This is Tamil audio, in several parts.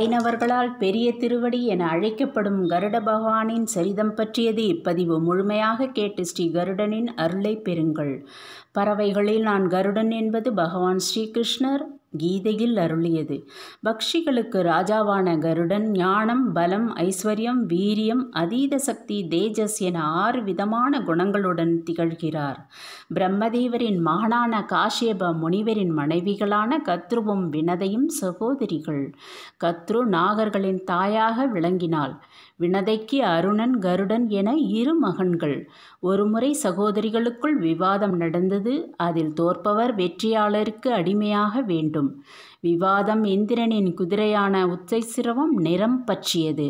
வைணவர்களால் பெரிய திருவடி என அழைக்கப்படும் கருட பகவானின் சரிதம் பற்றியது இப்பதிவு முழுமையாக கேட்டு ஸ்ரீ கருடனின் அருளை பெறுங்கள் பறவைகளில் நான் கருடன் என்பது பகவான் ஸ்ரீகிருஷ்ணர் கீதையில் அருளியது பக்ஷிகளுக்கு ராஜாவான கருடன் ஞானம் பலம் ஐஸ்வர்யம் வீரியம் அதீத சக்தி தேஜஸ் என ஆறு விதமான குணங்களுடன் திகழ்கிறார் பிரம்மதேவரின் மகனான காஷ்யப முனிவரின் மனைவிகளான கத்ருவும் வினதையும் சகோதரிகள் கத்ரு நாகர்களின் தாயாக விளங்கினாள் வினதைக்கு அருணன் கருடன் என இரு மகன்கள் ஒருமுறை சகோதரிகளுக்குள் விவாதம் நடந்தது அதில் தோற்பவர் வெற்றியாளருக்கு அடிமையாக வேண்டும் வேண்டும் விவாதம் இந்திரனின் குதிரையான உச்சை சிரவம் நிறம் பற்றியது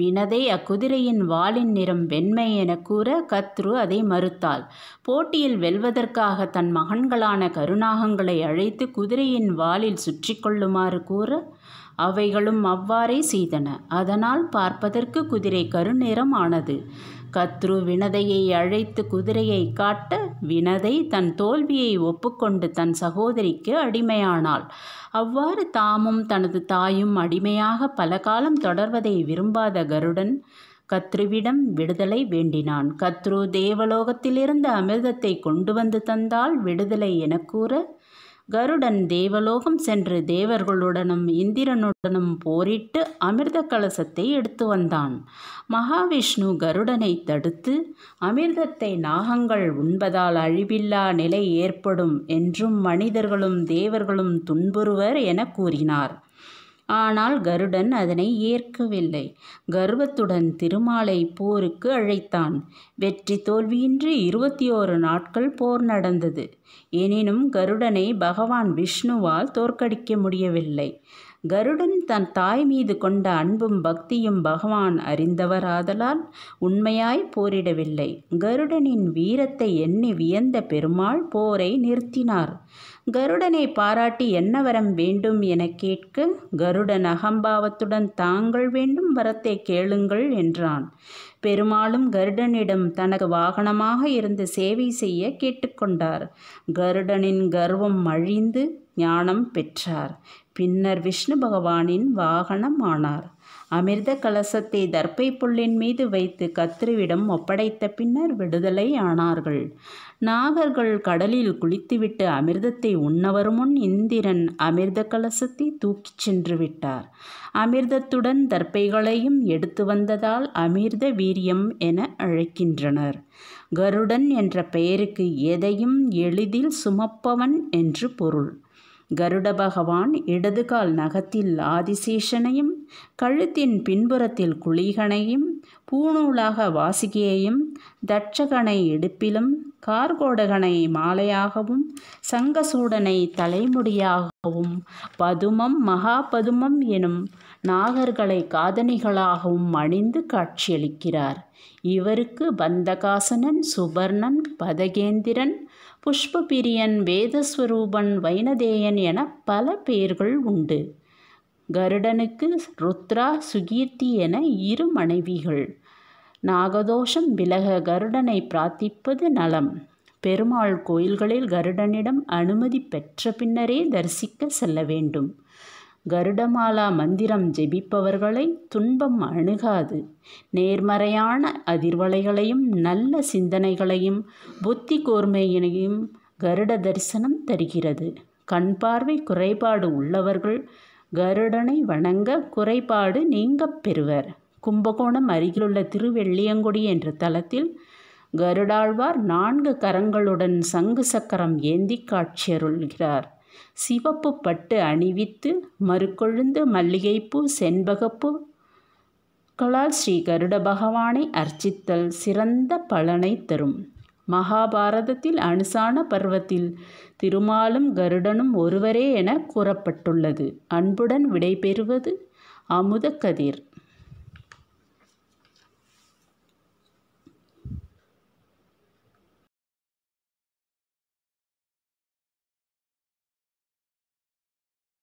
வினதை அக்குதிரையின் வாளின் நிறம் வெண்மை என கூற கத்ரு அதை மறுத்தாள் போட்டியில் வெல்வதற்காக தன் மகன்களான கருணாகங்களை அழைத்து குதிரையின் வாளில் சுற்றி கொள்ளுமாறு கூற அவைகளும் அவ்வாறே செய்தன அதனால் பார்ப்பதற்கு குதிரை கருநிறம் ஆனது கத்ரு வினதையை அழைத்து குதிரையை காட்ட வினதை தன் தோல்வியை ஒப்புக்கொண்டு தன் சகோதரிக்கு அடிமையானாள் அவ்வாறு தாமும் தனது தாயும் அடிமையாக பல காலம் தொடர்வதை விரும்பாத கருடன் கத்ருவிடம் விடுதலை வேண்டினான் கத்ரு தேவலோகத்திலிருந்து அமிர்தத்தை கொண்டு வந்து தந்தால் விடுதலை என கூற கருடன் தேவலோகம் சென்று தேவர்களுடனும் இந்திரனுடனும் போரிட்டு அமிர்த கலசத்தை எடுத்து வந்தான் மகாவிஷ்ணு கருடனை தடுத்து அமிர்தத்தை நாகங்கள் உண்பதால் அழிவில்லா நிலை ஏற்படும் என்றும் மனிதர்களும் தேவர்களும் துன்புறுவர் என கூறினார் ஆனால் கருடன் அதனை ஏற்கவில்லை கர்வத்துடன் திருமாலை போருக்கு அழைத்தான் வெற்றி தோல்வியின்றி இருபத்தி ஓரு நாட்கள் போர் நடந்தது எனினும் கருடனை பகவான் விஷ்ணுவால் தோற்கடிக்க முடியவில்லை கருடன் தன் தாய் மீது கொண்ட அன்பும் பக்தியும் பகவான் அறிந்தவராதலால் உண்மையாய் போரிடவில்லை கருடனின் வீரத்தை எண்ணி வியந்த பெருமாள் போரை நிறுத்தினார் கருடனை பாராட்டி என்ன வரம் வேண்டும் என கேட்க கருடன் அகம்பாவத்துடன் தாங்கள் வேண்டும் வரத்தை கேளுங்கள் என்றான் பெருமாளும் கருடனிடம் தனக்கு வாகனமாக இருந்து சேவை செய்ய கேட்டுக்கொண்டார் கருடனின் கர்வம் அழிந்து ஞானம் பெற்றார் பின்னர் விஷ்ணு பகவானின் வாகனமானார் அமிர்த கலசத்தை தர்ப்பை புல்லின் மீது வைத்து கத்திரிவிடம் ஒப்படைத்த பின்னர் விடுதலை ஆனார்கள் நாகர்கள் கடலில் குளித்துவிட்டு அமிர்தத்தை உண்ணவர் முன் இந்திரன் அமிர்த கலசத்தை தூக்கிச் சென்று விட்டார் அமிர்தத்துடன் தர்ப்பைகளையும் எடுத்து வந்ததால் அமிர்த வீரியம் என அழைக்கின்றனர் கருடன் என்ற பெயருக்கு எதையும் எளிதில் சுமப்பவன் என்று பொருள் கருட பகவான் இடதுகால் நகத்தில் ஆதிசேஷனையும் கழுத்தின் பின்புறத்தில் குளிகனையும் பூணூலாக வாசிகையையும் தட்சகனை இடுப்பிலும் கார்கோடகனை மாலையாகவும் சங்கசூடனை தலைமுடியாகவும் பதுமம் மகாபதுமம் எனும் நாகர்களை காதணிகளாகவும் அணிந்து காட்சியளிக்கிறார் இவருக்கு பந்தகாசனன் சுபர்ணன் பதகேந்திரன் புஷ்பபிரியன் வேதஸ்வரூபன் வைனதேயன் என பல பெயர்கள் உண்டு கருடனுக்கு ருத்ரா சுகீர்த்தி என இரு மனைவிகள் நாகதோஷம் விலக கருடனை பிரார்த்திப்பது நலம் பெருமாள் கோயில்களில் கருடனிடம் அனுமதி பெற்ற பின்னரே தரிசிக்க செல்ல வேண்டும் கருடமாலா மந்திரம் ஜெபிப்பவர்களை துன்பம் அணுகாது நேர்மறையான அதிர்வலைகளையும் நல்ல சிந்தனைகளையும் புத்தி கூர்மையினையும் கருட தரிசனம் தருகிறது கண் பார்வை குறைபாடு உள்ளவர்கள் கருடனை வணங்க குறைபாடு நீங்கப் பெறுவர் கும்பகோணம் அருகிலுள்ள திருவெள்ளியங்குடி என்ற தலத்தில் கருடாழ்வார் நான்கு கரங்களுடன் சங்கு சக்கரம் ஏந்தி காட்சியருள்கிறார் சிவப்பு பட்டு அணிவித்து மறுக்கொழுந்து மல்லிகைப்பூ செண்பகப்பு களால் ஸ்ரீ கருட பகவானை அர்ச்சித்தல் சிறந்த பலனை தரும் மகாபாரதத்தில் அனுசான பருவத்தில் திருமாலும் கருடனும் ஒருவரே என கூறப்பட்டுள்ளது அன்புடன் விடைபெறுவது அமுதக்கதிர்